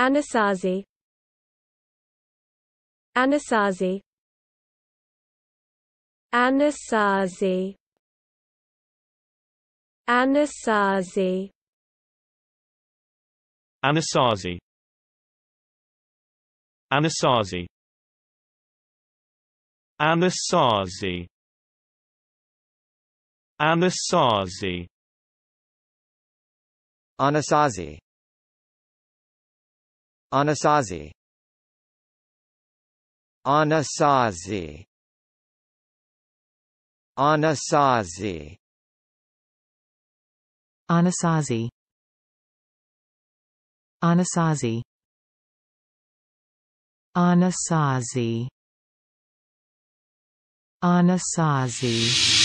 Anasazi Anasazi Anasazi Anasazi Anasazi Anasazi Anasazi Anasazi Anasazi Anasazi Anasazi Anasazi Anasazi Anasazi Anasazi Anasazi